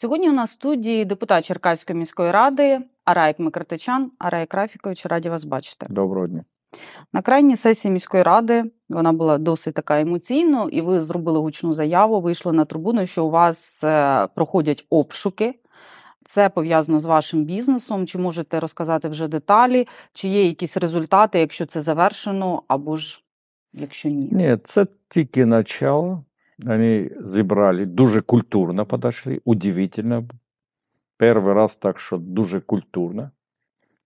Сьогодні у нас в студії депутат Черкаської міської ради Араїк Микритичан. Араїк Рафікович, раді вас бачити. Доброго дня. На крайній сесії міської ради вона була досить така емоційна, і ви зробили гучну заяву. Вийшли на трибуну, що у вас е, проходять обшуки. Це пов'язано з вашим бізнесом. Чи можете розказати вже деталі? Чи є якісь результати, якщо це завершено, або ж якщо ні? Ні, це тільки начало. Они забрали, дуже культурно подошли, удивительно. Первый раз так, что дуже культурно.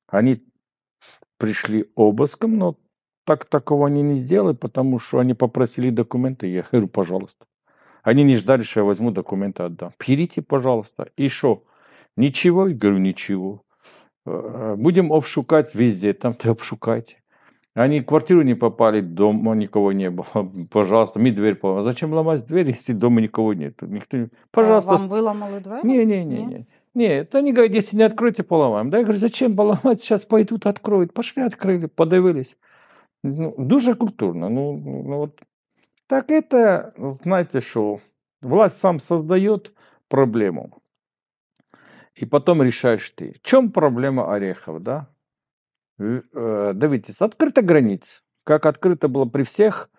Они пришли обыском, но так такого они не сделали, потому что они попросили документы. Я говорю, пожалуйста. Они не ждали, что я возьму документы, отдам. Берите, пожалуйста. И что? Ничего? Я говорю, ничего. Э, э, будем обшукать везде. Там ты обшукайте. Они в квартиру не попали, дома никого не было. Пожалуйста, мне дверь поломала. Зачем ломать дверь, если дома никого нет? Никто не... Э, Пожалуйста. Вам выломали дверь? Не, не, не, не. Не, это они говорят, если не откроете, поломаем. Да, я говорю, зачем поломать, сейчас пойдут, откроют. Пошли, открыли, подавились. Ну, дуже культурно. Ну, ну вот. Так это, знаете, что власть сам создает проблему. И потом решаешь ты. В чем проблема орехов, да? Э, Давитис, открыта границ, как открыто было при всех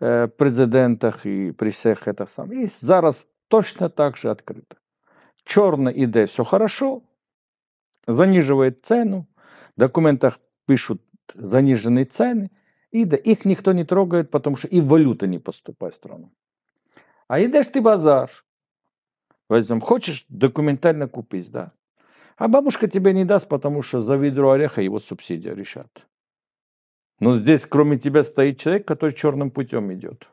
э, президентах и при всех это сам. И зараз точно так же открыто. Чорно іде все хорошо, заниживает цену, в документах пишут заниженные цены. і их никто не трогает, потому что и валюта не поступает в страну. А йдеш ты базар, возьмем, хочешь документально купить, да. А бабушка тебе не даст, потому что за ведро ореха его субсидия решат. Но здесь кроме тебя стоит человек, который черным путем идет.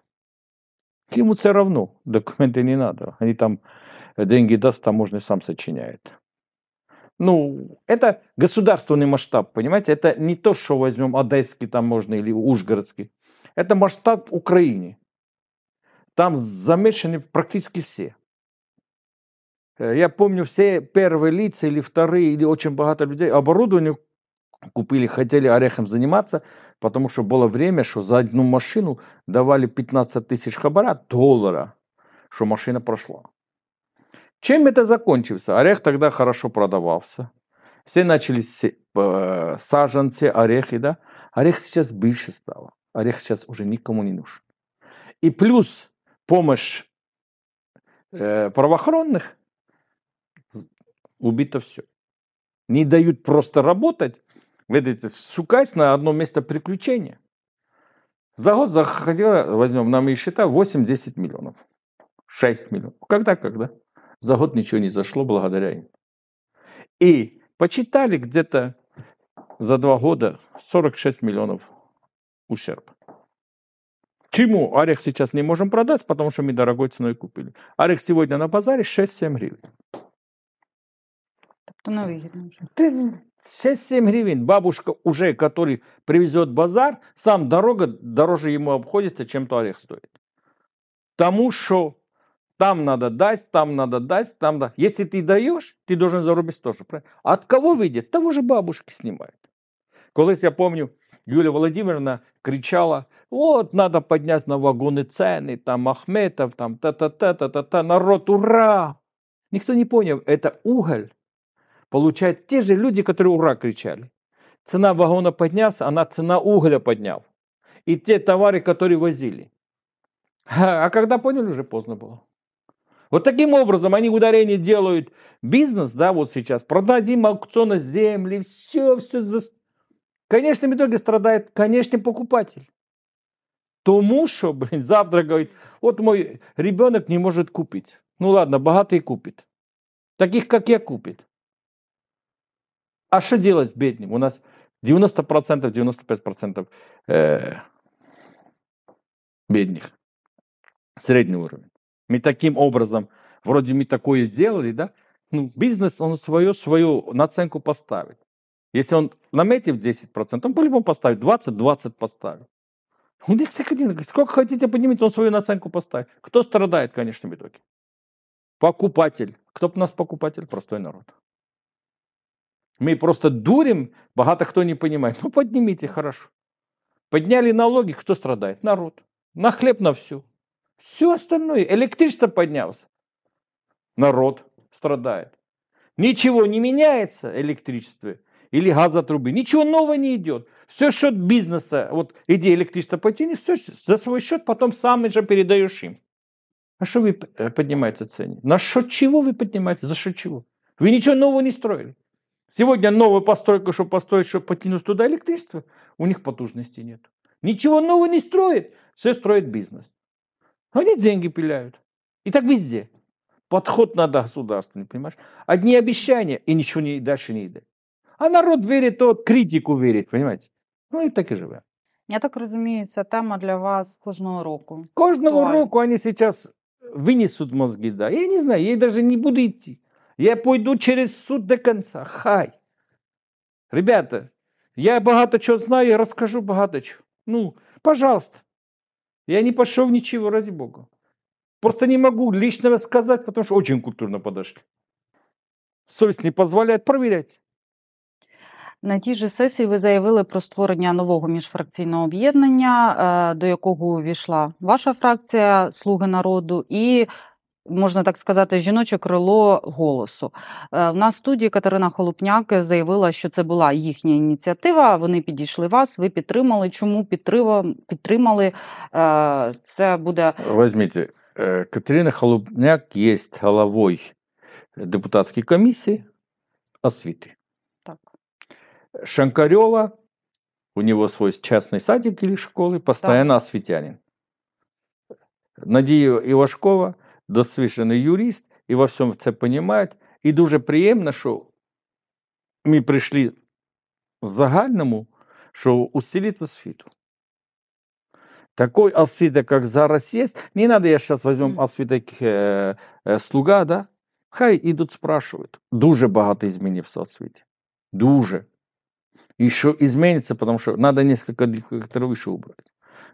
Ему все равно, документы не надо. Они там э, деньги даст, таможня сам сочиняет. Ну, это государственный масштаб, понимаете? Это не то, что возьмем одесский таможенный или ужгородский. Это масштаб Украины. Там замешаны практически все. Э, я помню, все первые лица или вторые, или очень богато людей оборудование купили, хотели орехом заниматься, потому что было время, что за одну машину давали 15 тысяч хабара, доллара, что машина прошла. Чем это закончилось? Орех тогда хорошо продавался. Все начали э, саженцы, орехи, да. Орех сейчас больше стало. Орех сейчас уже никому не нужен. И плюс помощь э, правоохранных, убито все. Не дают просто работать. Видите, шукать на одно место приключения. За год заходило, возьмем на мои счета, 8-10 миллионов. 6 миллионов. Когда, когда? За год ничего не зашло благодаря им. И почитали где-то за два года 46 миллионов ущерб. Чему орех сейчас не можем продать, потому что мы дорогой ценой купили. Орех сегодня на базаре 6-7 гривен. Она выгодна уже. Ты 6-7 гривен. Бабушка уже, который привезет базар, сам дорога дороже ему обходится, чем туарех стоит. Тому что там надо дать, там надо дать, там да Если ты даешь, ты должен заробить тоже. Правильно? А от кого выйдет? Того же бабушки снимают. Колись я помню, Юлия Владимировна кричала: вот надо підняти на вагоны ціни, там Ахметов, там та-та-та-та-та-та, народ, ура! никто не понял это уголь получают те же люди, которые ура кричали. Цена вагона поднялась, она цена угля поднял. И те товары, которые возили. А когда поняли, уже поздно было. Вот таким образом они ударение делают. Бизнес, да, вот сейчас, продадим аукциона земли, все, все. За... В конечном итоге страдает конечный покупатель. Тому, что, блин, завтра говорит, вот мой ребенок не может купить. Ну ладно, богатый купит. Таких, как я, купит. А що делать бідним? У нас 90-95% э, бедных. Средний уровень. Мы таким образом, вроде мы такое сделали, да? Ну, бизнес, он свою, свою наценку поставит. Если он наметив 10%, он по-любому поставит 20, 20 поставит. У них всех один, сколько хотите поднимите, он свою наценку поставит. Кто страдает, конечно, в итоге? Покупатель. Кто у нас покупатель? Простой народ. Мы просто дурим, богато кто не понимает. Ну, поднимите, хорошо. Подняли налоги, кто страдает? Народ. На хлеб на всю. Все остальное. Электричество поднялось. Народ страдает. Ничего не меняется электричестве или газотрубы. Ничего нового не идет. Все счет бизнеса, вот идея электричества потяни, все за свой счет потом сам же передаешь им. А что вы э, поднимаете цены? На счет чего вы поднимаете? За счет чего? Вы ничего нового не строили. Сегодня новую постройку, чтобы построить, чтобы подкинуть туда электричество, у них потужности нет. Ничего нового не строит, все строит бизнес. Они деньги пиляют. И так везде. Подход надо государственный, понимаешь? Одни обещания и ничего не, дальше не идет. А народ верит, Тот критику верит, понимаете? Ну и так и живе. Я так розумію, ця тема для вас кожного року. Кожного Дуально. року вони зараз винесуть мозги, да. Я не знаю, я даже не буду идти. Я пойду через суд до конца. Хай. Ребята, я багато чого знаю, я розкажу багато чого. Ну, пожалуйста. Я не пішов нічого ради бога. Просто не можу лично рассказать, потому що очень культурно подошли. Совість не дозволяє перевіряти. На тій же сесії ви заявили про створення нового міжфракційного об'єднання, е, до якого увійшла ваша фракція Слуги народу і можна так сказати, жіноче крило голосу. Э, в нас в студії Катерина Холопняк заявила, що це була їхня ініціатива. Вони підійшли вас, ви підтримали. Чому підтримали? Це э, буде Возьміть, э, Катерина Холопняк є головою депутатської комісії освіти. Так. Шанкарьова, у него свой частный садик или школы, постоянно так. осветянин. Надеева Ивашкова – досвідчений юрист і во всьому це розуміють. І дуже приємно, що ми прийшли в загальному, що усилити світу. Такий освіток, як зараз є, не треба, я зараз візьму освіток е, е, слуга, да? хай ідуть, спрашують. Дуже багато змінився освіті. Дуже. І що зміниться, тому що треба кілька дикторів ще убрати,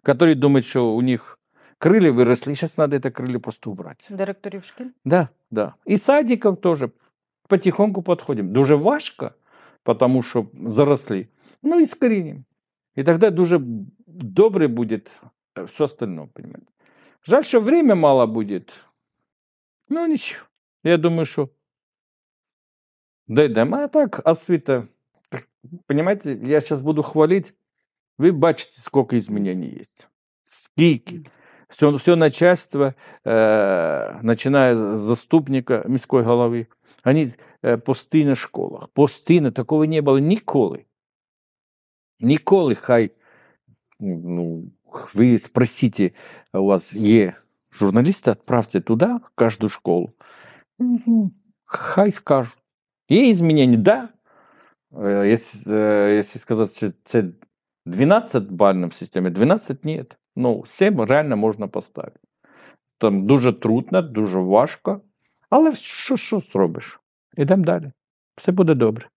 які думають, що у них Крылья выросли, сейчас надо это крылья просто убрать. Директорів шкіл? Да, да. И садиков тоже. Потихоньку подходим. Дуже важко, потому что заросли. Ну, и искореним. И тогда дуже добре будет э, все остальное, понимаете. Жаль, что время мало будет. Ну, ничего. Я думаю, что дойдем. А так, освіта. Понимаете, я сейчас буду хвалить. Вы бачите, сколько изменений есть. Скільки все все начальство, е, э, починає з заступника міської голови, вони пости на школах. Постійно, ну, такого не було ніколи. Ніколи хай, ну, ви спросите, а у вас є журналисты отправьте туда в кожну школу. Хай скажуть. Є змінення, да. Если сказать, что это 12 бальном системе, 12 нет. Ну, 7 реально можна поставити. Там дуже трудно, дуже важко. Але що що зробиш? Ідемо далі. Все буде добре.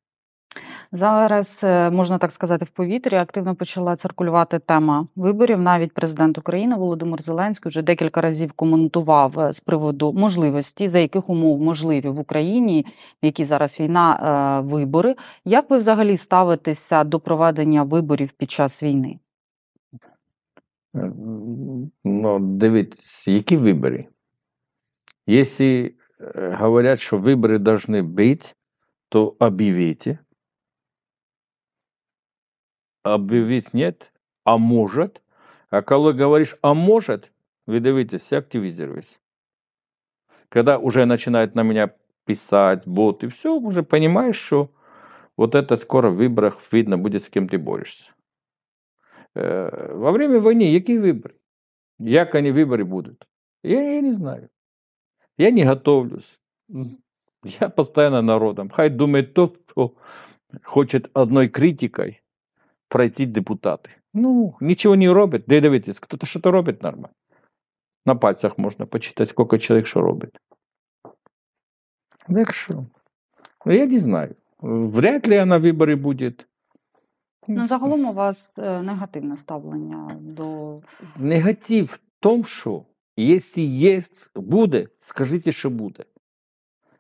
Зараз, е, можна так сказати, в повітрі активно почала циркулювати тема виборів. Навіть президент України Володимир Зеленський вже декілька разів коментував е, з приводу можливості, за яких умов можливі в Україні, в якій зараз війна, е, вибори. Як ви взагалі ставитеся до проведення виборів під час війни? Ну, дивіться, які вибори? Якщо говорять, що вибори повинні бути, то объявите. Объявить нет, а может. А когда говоришь «а может», вы дивитесь, активизируюсь. Когда уже начинают на меня писать боты, все, уже понимаешь, что вот это скоро в выборах видно будет, с кем ты борешься. Э, во время войны какие выборы? Як они выборы будут? Я, я не знаю. Я не готовлюсь. Я постоянно народом. Хай думает тот, кто хочет одной критикой пройти депутаты. Ну, ничего не робит. Да и дивитесь, кто-то что-то робит нормально. На пальцах можно почитать, сколько человек что робит. Так что? Ну, я не знаю. Вряд ли она выборы будет. Ну, загалом у вас е, негативне ставлення до негатив в тому, що якщо є, буде, скажіть, що буде.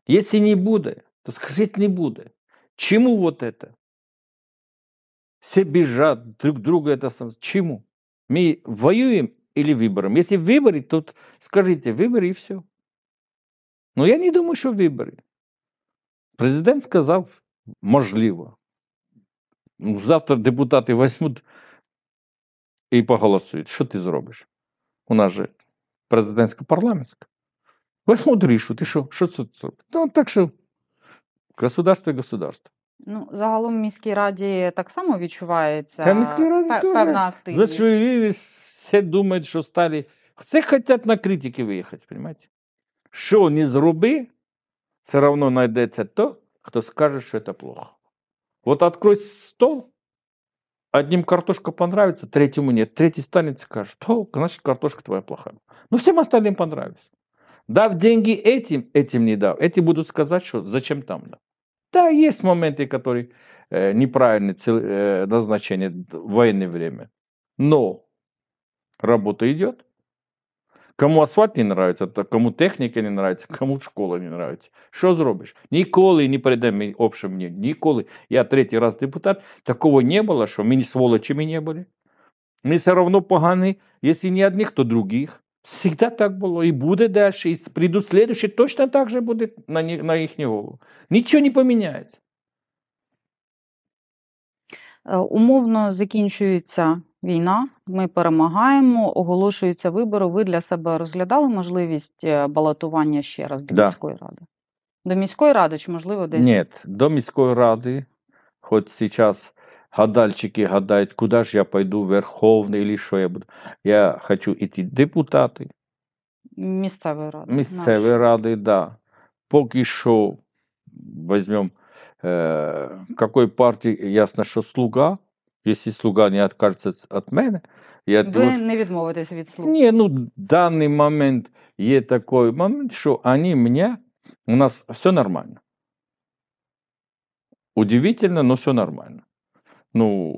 Якщо не буде, то скажіть не буде. Чому вот это? Все біжать друг друга это сам. Чому? Ми воюємо или вибором? Якщо вибори, то скажіть вибори і все. Ну я не думаю, що вибори. Президент сказав можливо. Ну, завтра депутати візьмуть і поголосують. Що ти зробиш? У нас же президентсько-парламентська. Візьмуть рішу, ти що? Що це зробиш? Ну, так що государство і государство. Ну, загалом в міській раді так само відчувається Та міській раді пе- певна активність. зашвілілись, все думають, що стали. все хочуть на критики виїхати, розумієте? Що не зроби, все одно знайдеться то, хто скаже, що це плохо. Вот открой стол, одним картошка понравится, третьему нет. Третий станет и скажет, что значит картошка твоя плохая. Но ну, всем остальным понравится. Дав деньги этим, этим не дав. Эти будут сказать, что зачем там да. Да, есть моменты, которые э, неправильные цел, э, назначение в военное время. Но работа идет. Кому асфальт не нравится, то кому техніка не нравится, кому школа не нравится. Що зробиш? Ніколи не перейдемо общем мнению. Ніколи. Я третій раз депутат. Такого не було, що ми не сволочами не були. Ми все одно погані, якщо не одних, то других. Всегда так було. І буде далі, і прийдуть слідчі, точно так же буде на на їхню голову. Нічого не поміняється. Э, умовно закінчується Війна, ми перемагаємо, оголошуються вибори. Ви для себе розглядали можливість е, балотування ще раз до да. міської ради? До міської ради чи можливо десь? Ні, до міської ради, хоч зараз гадальчики гадають, куди ж я пойду, Верховний чи що я буду. Я хочу йти депутати. Місцевої ради. Місцевої Наш. ради, да. Поки що візьмемо, е, якої партії, ясно, що слуга якщо слуга не відкажеться від мене, я Ви думаю, не відмовитесь від слуг. Ні, ну в даний момент є такий момент, що вони мене, у нас все нормально. Удивительно, але все нормально. Ну,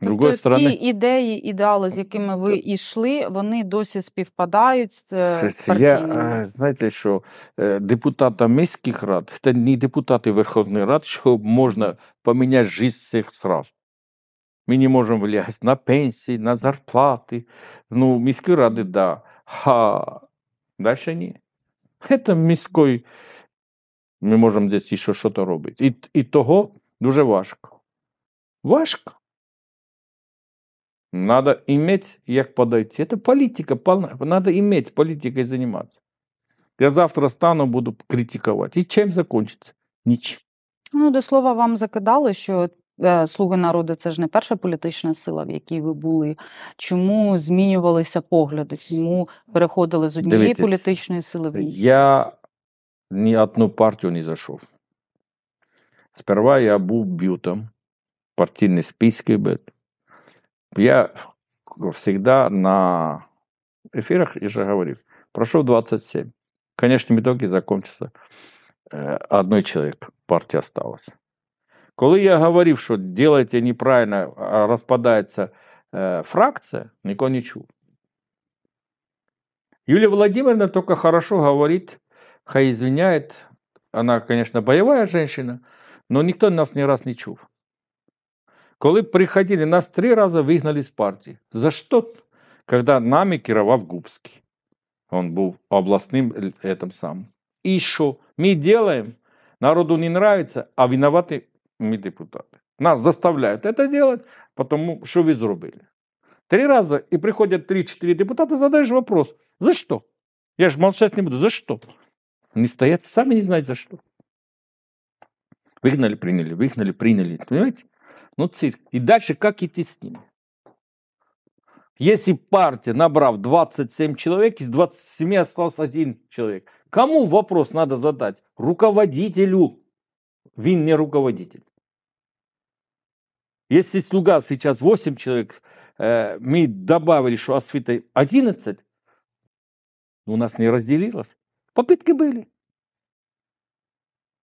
з тобто, сторони... Ті ідеї, ідеали, з якими ви йшли, вони досі співпадають з е, партійними? Я, е, Знаєте, що е, депутата міських рад, це не депутати Верховної Ради, що можна поміняти життя всіх зразу. Ми не можемо влягати на пенсії, на зарплати. Ну, міські ради, да. А далі ні. Це міської Ми можемо десь ще щось робити. І, і того дуже важко. Важко. Надо иметь, як подойти. Це політика. надо иметь політикою займатися. Я завтра стану, буду критикувати. І чим закончится? Ничем. Ну, до слова, вам закидали, що Е, Слуги народу це ж не перша політична сила, в якій ви були. Чому змінювалися погляди? Чому переходили з однієї Дивитесь, політичної сили в іншу? Я ні одну партію не зайшов. Сперва я був бютом, партійний списки бит. Я завжди на ефірах вже говорив, говорил, прошел 27. В конечном итоге закончится э, е, одной человек, партия осталась. Коли я говорив, що делаєте неправильно, а, розпадається е, э, фракція, ніхто не чув. Юлія Владимировна только хорошо говорит, хай извиняет. Она, конечно, боевая женщина, но никто нас ни раз не чув. Коли приходили, нас три раза выгнали с партии. За что? Когда нами керовав Губский. Он был областным э, этим самым. И что? Мы делаем, народу не нравится, а виноваты ми депутаты Нас заставляют это делать, потому что вы зробили. Три раза и приходят три-четыре депутата, задаешь вопрос, за что? Я же молчать не буду, за что? Не стоят, сами не знают за что. Выгнали, приняли, выгнали, приняли. Понимаете? Ну, цирк. И дальше как идти с ними? Если партия, набрав 27 человек, из 27 остался один человек. Кому вопрос надо задать? Руководителю. Вин не руководитель. Если слуга сейчас 8 человек, э, мы добавили, что освита 11, ну, у нас не разделилось. Попытки были.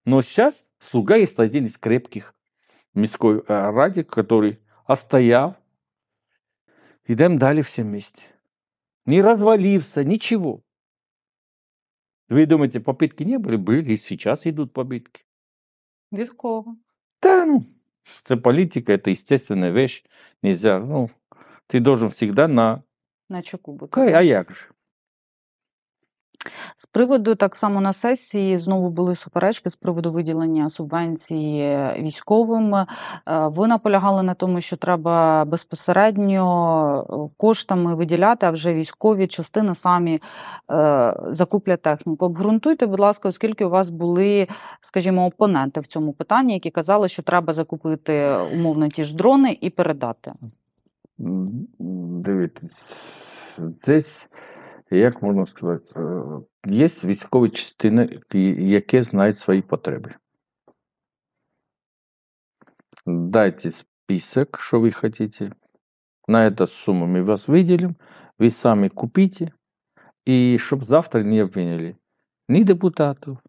Но сейчас слуга есть один из крепких мирской э, ради, который остоял. Идем далее все вместе. Не развалився, ничего. Вы думаете, попытки не были? Были, и сейчас идут попытки. Вилкова. Да, ну, это политика, это естественная вещь. Нельзя, ну, ты должен всегда на... На чеку быть. а як же? З приводу так само на сесії знову були суперечки з приводу виділення субвенції військовим. Е, ви наполягали на тому, що треба безпосередньо е, коштами виділяти, а вже військові частини самі е, закуплять техніку. Обґрунтуйте, будь ласка, оскільки у вас були, скажімо, опоненти в цьому питанні, які казали, що треба закупити умовно ті ж дрони і передати. Дивіться, десь. як можна сказати, є військові частини, які знають свої потреби. Дайте список, что вы хотите. На эту сумму мы вас выделим. Вы сами купите. И чтобы завтра не обвинили ни депутатов,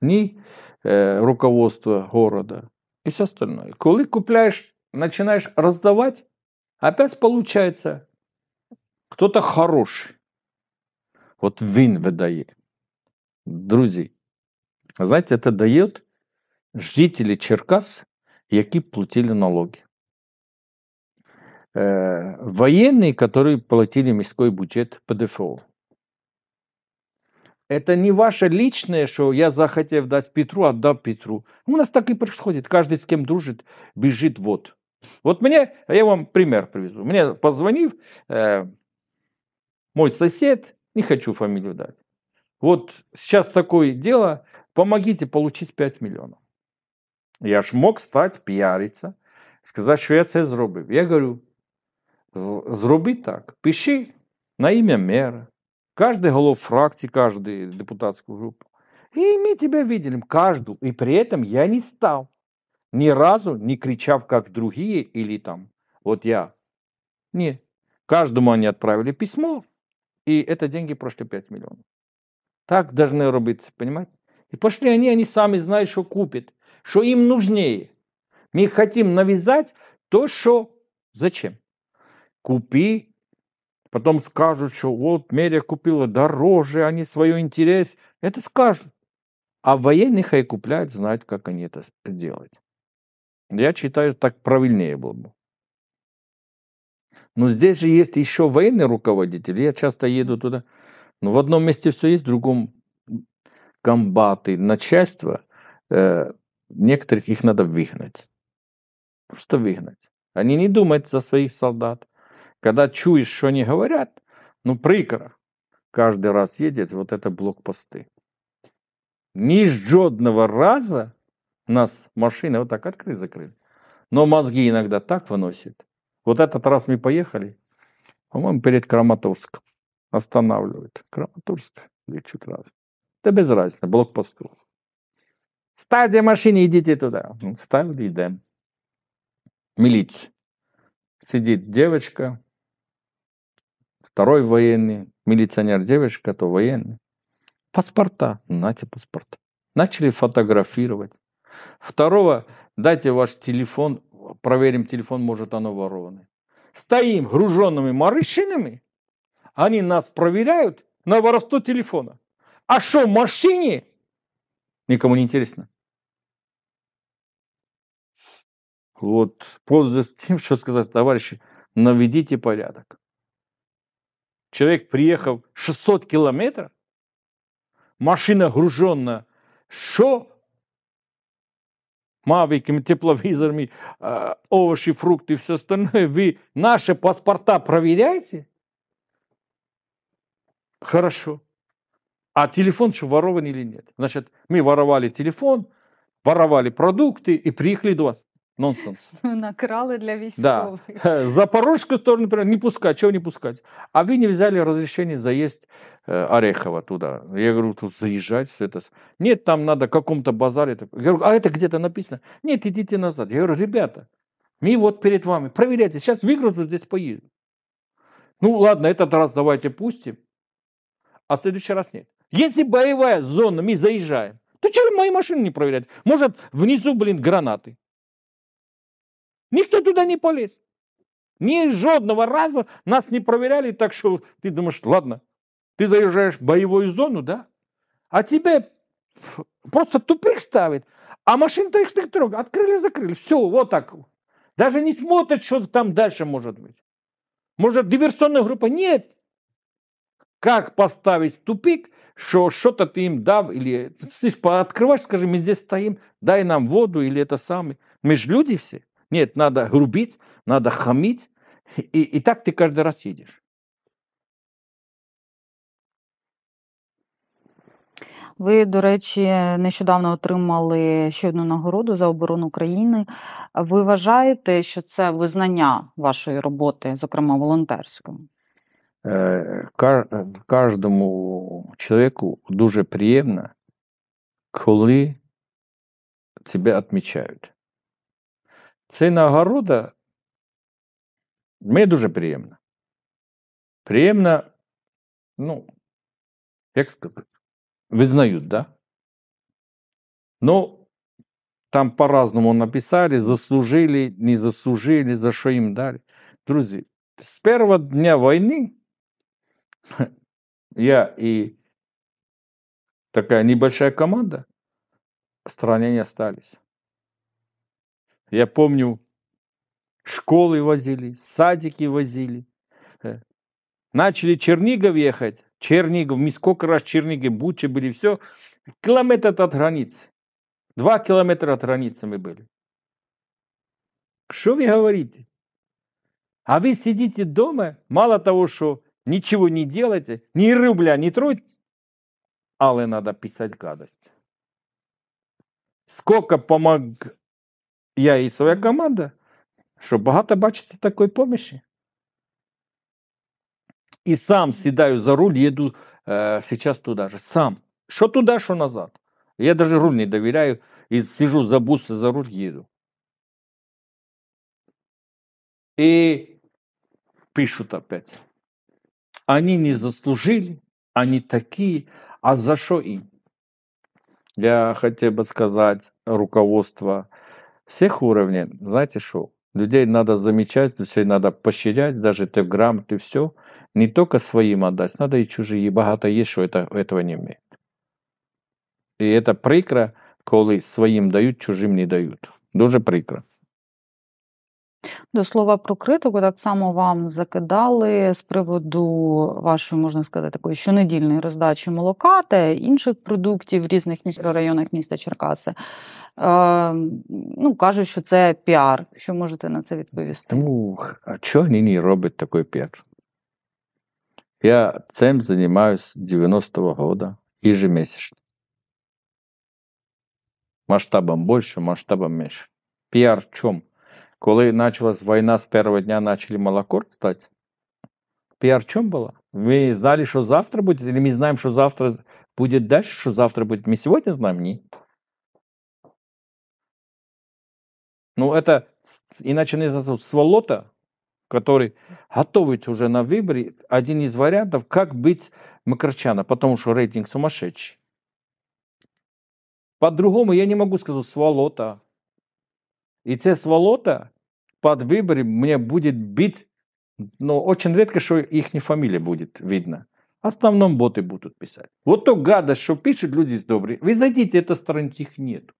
ни э, руководство города и все остальное. Когда купляешь, начинаешь раздавать, опять получается кто-то хороший. От він видає. Друзі, знаєте, це дають жителі Черкас, які платили налоги. Э, военные, которые платили міський бюджет ПДФО. Это не ваше личное, что я захотел дать Петру, отдам Петру. У нас так и происходит. Каждый с кем дружит, бежит вот. Вот мне, я вам пример привезу. Мне позвонил э, мой сосед, не хочу фамилию дать. Вот сейчас такое дело, помогите получить 5 миллионов. Я ж мог стать пиариться, сказать, что я це сделаю. Я говорю, зроби так, пиши на имя мэра, каждый голов фракции, кожну депутатскую группу". І ми тебе виділимо, кожну. І при этом я не стал Ни разу не кричав, как другие, или там, вот я. Нет. Каждому они отправили письмо, и это деньги прошли 5 миллионов. Так должны рубиться, понимаете? И пошли они, они сами знают, что купят, что им нужнее. Мы хотим навязать то, что зачем? Купи, потом скажут, что вот мерия купила дороже, они свой интерес. Это скажут. А военных хай купляют, знают, как они это делают. Я считаю, так правильнее было бы. Но здесь же есть еще военные руководители. Я часто еду туда. Но в одном месте все есть, в другом комбаты, начальство. Э, некоторых их надо выгнать. Просто выгнать. Они не думают за своих солдат. Когда чуешь, что они говорят, ну прикро. Каждый раз едет вот это блокпосты. Ни жодного раза нас машины вот так открыли-закрыли. Но мозги иногда так выносит. Вот этот раз мы поехали, по-моему, перед Краматорском. Останавливают. Краматорск или чуть раз. Да без разницы, блокпосту. Ставьте машины, идите туда. Он ну, идем. Милиция. Сидит девочка, второй военный, милиционер девочка, то военный. Паспорта, нате паспорта. Начали фотографировать. Второго, дайте ваш телефон, проверим телефон, может оно ворованное. Стоим груженными марыщинами, они нас проверяют на воровство телефона. А что в машине? Никому не интересно. Вот, пользуясь тем, что сказать, товарищи, наведите порядок. Человек, приехал 600 километров, машина груженная, что мавиками, тепловизорами, а, овощи, фрукты и все остальное, вы наши паспорта проверяете? Хорошо. А телефон что, ворован или нет? Значит, мы воровали телефон, воровали продукты и приехали до вас. Нонсенс. Накрали для військових. Да. Э, Запорожскую сторону, например, не пускать. Чего не пускать? А вы не взяли разрешение заесть э, Орехова туда. Я говорю, тут заезжать, все это. Нет, там надо каком-то базаре. Я говорю, а это где-то написано? Нет, идите назад. Я говорю, ребята, мы вот перед вами, проверяйте. Сейчас выгрузу, здесь поеду. Ну ладно, этот раз давайте пустим, а в следующий раз нет. Если боевая зона, мы заезжаем, то чего мои машины не проверять? Может, внизу, блин, гранаты. Никто туда не полез, ни жодного раза нас не проверяли. так что ты думаешь, ладно, ты заезжаешь в бойову зону, да? а тебе просто тупик ставит. а машин-то их не трогає. открыли, закрыли, Все, вот так. Даже не смотрят, что там дальше может быть. Может, диверсионная группа? Нет. Как поставить тупик, что что-то ты им дав, или ты открываешь, скажи, мы здесь стоим, дай нам воду, или это самое. Мы же люди все. Нет, надо грубить, надо хамить, и, и так ты каждый раз едешь. Ви, до речі, нещодавно отримали ще одну нагороду за оборону країни. Ви вважаєте, що це визнання вашої роботи, зокрема волонтерської? Е, кожному чоловіку дуже приємно, коли тебе відмічають. Це нагорода мені дуже приємна. Приємна, ну, як сказати, визнають, да? Ну, там по-разному написали, заслужили, не заслужили, за що їм дали. Друзі, з першого дня війни я і такая небольшая команда в стране не остались. Я помню, школы возили, садики возили. Э, начали Чернигов ехать. Чернигов, мы сколько раз Черниги, Бучи были, все. Километр от границы. Два километра от границы мы были. Что вы говорите? А вы сидите дома, мало того, что ничего не делаете, ни рубля не тратите, але надо писать гадость. Сколько помог я і своя команда, що багато бачиться такої помощі. І сам сідаю за руль, їду е, сейчас туди же. Сам. Що туди, що назад. Я даже руль не довіряю і сижу за бус, за руль їду. И пишут опять. Они не заслужили, они такие, а за что им? Я хотел бы сказать руководство всех уровней, знаете что, людей надо замечать, людей надо поощрять, даже ты в грамоте все, не только своим отдать, надо и чужие, багато есть, что это, этого не имеет. І це прикро, коли своим дают, чужим не дают. Дуже прикро. До слова про критику, так само вам закидали з приводу вашої, можна сказати, такої щонедільної роздачі молока та інших продуктів в різних мікрорайонах міста Черкаси. Е, ну, Кажуть, що це піар. Що можете на це відповісти? Тому ну, а чого ні робить такий піар? Я цим займаюся 90-го року года ежемесячно. Масштабом більше, масштабом менше. Піар в чому? Коли началась война с первого дня, начали молоко растать. Пиар в чем было? Мы знали, что завтра будет, или мы знаем, что завтра будет дальше, что завтра будет. Мы сегодня знаем? Нет. Ну, это иначе не назовут сволота, который готовится уже на выборе, один из вариантов, как быть Макарчана, потому что рейтинг сумасшедший. По-другому я не могу сказати сволота. І це сволота под выборы мне будет бить, но очень редко, что их не фамилия будет видно. В основном боты будут писать. Вот то гадость, что пишут люди добрые. Вы зайдите, это страничек их нет.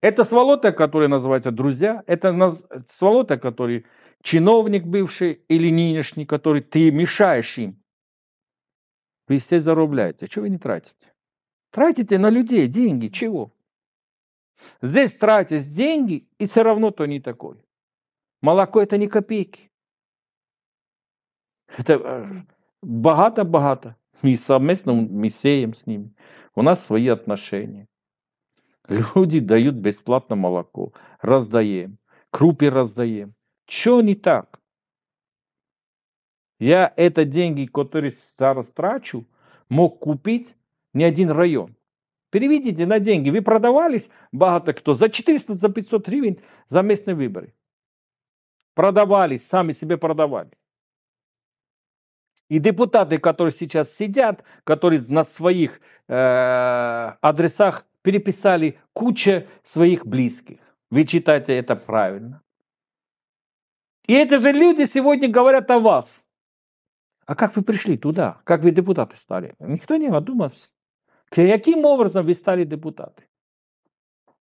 Это сволота, которая называется друзья, это наз... сволота, который чиновник бывший или нынешний, который ты мешаешь им. Вы все зарубляете. Чего вы не тратите? Тратите на людей деньги. Чего? Здесь тратишь деньги, и все равно то не такой. Молоко это не копейки. Это э, богато-богато. И совместно мы сеем с ними. У нас свои отношения. Люди дают бесплатно молоко. Раздаем. Крупы раздаем. Чего не так? Я это деньги, которые зараз трачу, мог купить не один район. Переведите на деньги. Вы продавались, богато кто, за 400, за 500 гривен за местные выборы продавались, сами себе продавали. И депутаты, которые сейчас сидят, которые на своих э, адресах переписали куча своих близких. Вы читаете это правильно. И эти же люди сегодня говорят о вас. А как вы пришли туда? Как вы депутаты стали? Никто не одумался. Каким образом вы стали депутаты?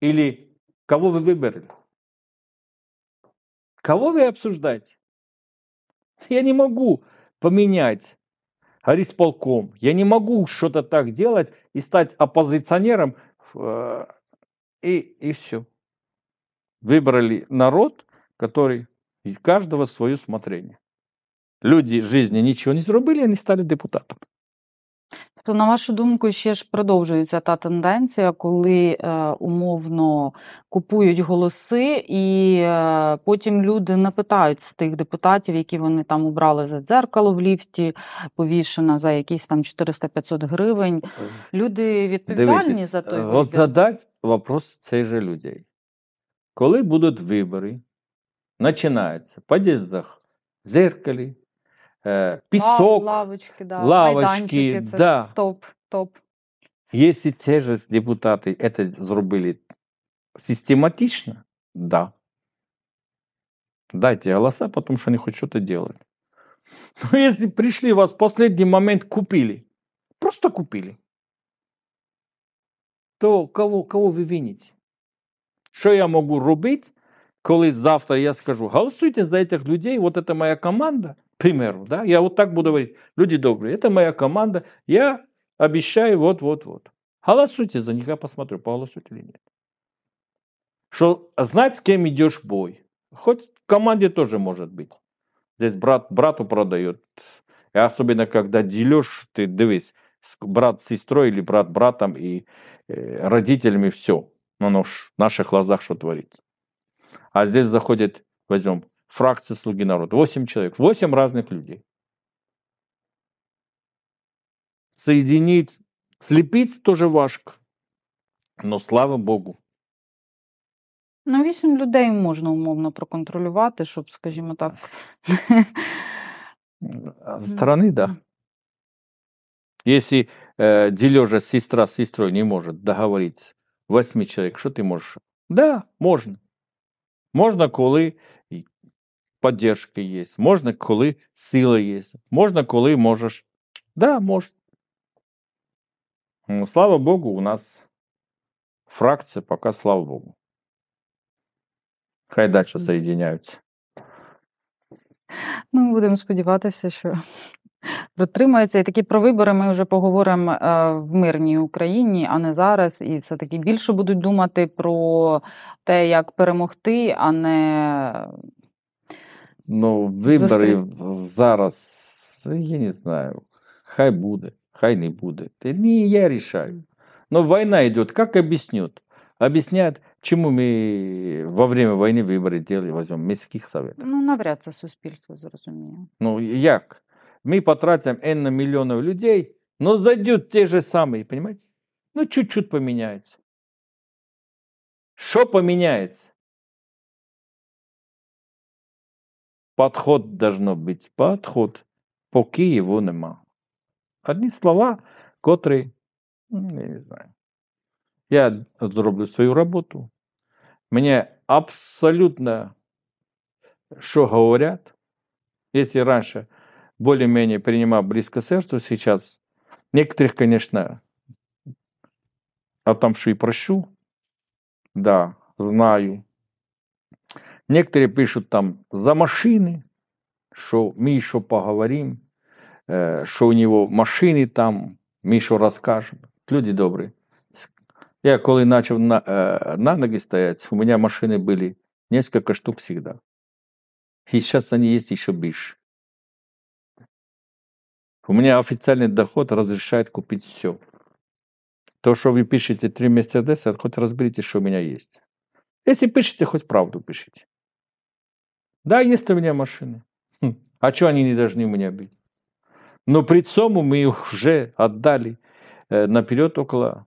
Или кого вы выбрали? Кого вы обсуждать? Я не могу поменять арисполком. Я не могу что-то так делать и стать оппозиционером. Э, и, и все. Выбрали народ, который и каждого свое смотрение. Люди жизни ничего не зробили, они стали депутатом. То, тобто, на вашу думку, ще ж продовжується та тенденція, коли е, умовно купують голоси, і е, потім люди не питають з тих депутатів, які вони там обрали за дзеркало в ліфті, повішено за якісь там 400-500 гривень. Е, люди відповідальні Дивитесь, за е, той вибір. От задать вопрос цей же людей. Коли будуть вибори, починається в під'їздах, в дзеркалі, э, песок, а, лавочки, да, лавочки, да. топ, топ. Если те же депутаты это зробили систематично, да. Дайте голоса, потому что они хоть что-то делают Но ну, если пришли, вас в последний момент купили, просто купили, то кого, кого вы вините? Что я могу рубить, когда завтра я скажу, голосуйте за этих людей, вот это моя команда – примеру, да, я вот так буду говорить, люди добрые, это моя команда, я обещаю вот-вот-вот. Голосуйте за них, я посмотрю, поголосуйте или нет. Что знать, с кем идешь в бой. Хоть в команде тоже может быть. Здесь брат брату продает. И особенно, когда делешь, ты дивись, брат с сестрой или брат братом и э, родителями все. Но ну, ну, в наших глазах что творится. А здесь заходит, возьмем фракции «Слуги народа». Восемь человек, восемь разных людей. Соединить, слепиться тоже важко, но слава Богу. Ну, вісім людей можна умовно проконтролювати, щоб, скажімо так. З стороны, да. Если э, дележа сестра с сестрой не может договориться, восьми человек, что ты можешь? Да, можно. Можно, коли Поддержки є, можна, коли сила є, можна, коли можеш. Да, можно. Ну, слава Богу, у нас фракція пока, слава Богу. Хай дальше соєдиняються. Ну, будемо сподіватися, що дотримається. І такі про вибори ми вже поговоримо е, в мирній Україні, а не зараз. І все-таки більше будуть думати про те, як перемогти, а не Ну, виборів зараз, я не знаю, хай буде, хай не буде. Э, не я решаю. Но война идет, как объяснят? Объясняют, чему мы во время войны выборы делали, возьмем, міських советов. Ну, навряд ли суспільство зрозуміє. Ну, как? Мы потратим N миллионов людей, но зайдут те же самые, понимаете? Ну, чуть-чуть поменяется. Что поменяется? Подход должно быть подход, поки його нема. одни слова, которые, ну, я не знаю. Я зроблю свою работу, Мені абсолютно что говорят, Если раньше более-менее принимал близко сердцу, сейчас некоторых, конечно, а там что и прощу, да, знаю, Некоторые пишут там за машины, что мы еще поговорим, что у него машины там, мы еще расскажем. Люди добрые. Я когда начал на, на ноги стоять, у меня машины были несколько штук всегда, И сейчас они есть еще больше. У меня официальный доход разрешает купить все. То, что вы пишете три Мерседеса, хоть разберите, что у меня есть. Если пишете, хоть правду пишите. Да, есть у меня машины. Хм, а что они не должны у меня быть? Но при ЦОМу мы уже отдали э, наперед около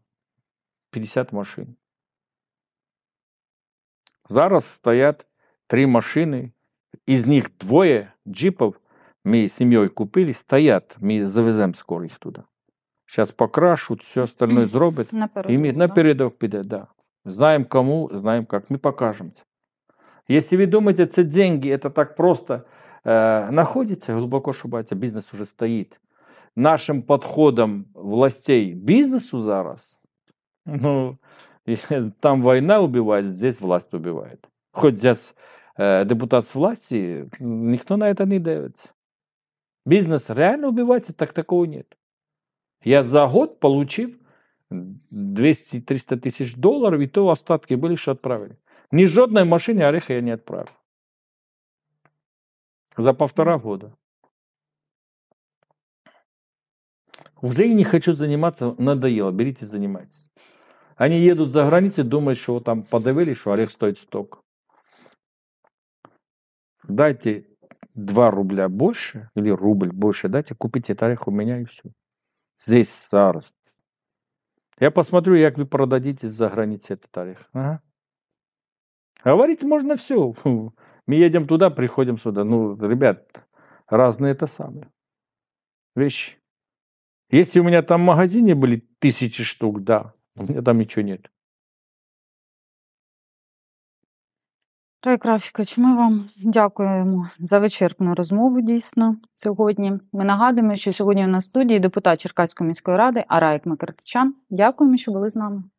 50 машин. Зараз стоят три машины, из них двое джипов мы с семьей купили, стоят, мы завезем скоро их туда. Сейчас покрашут, все остальное сделают. На и да? да. Знаем кому, знаем как, мы покажемся. Если вы думаете, что деньги это так просто, э, находите, глубоко ошибаетесь, а бизнес уже стоит. Нашим подходом властей бизнесу зараз, ну, там война убивает, здесь власть убивает. Хоть здесь э, депутат с власти, никто на это не давится. Бизнес реально убивается, так такого нет. Я за год получив 200-300 тысяч долларов, и то остатки были, что отправили. Ни жодної машине ореха я не отправил. За полтора года. Уже и не хочу заниматься, надоело, берите занимайтесь. Они едут за границей, думают, что там подавили, что орех стоит столько. Дайте 2 рубля больше, или рубль больше, дайте, купите этот орех у меня и все. Здесь царство. Я посмотрю, как вы продадите за границей этот орех. Ага. Говорить можно все. Мы едем туда, приходим сюда. Ну, ребят, разные это самые вещи. Если у меня там в магазине были тысячи штук, да, у меня там ничего нет. Рай Крафікович, ми вам дякуємо за вичерпну розмову дійсно сьогодні. Ми нагадуємо, що сьогодні у нас в студії депутат Черкаської міської ради Араїк Макартичан. Дякуємо, що були з нами.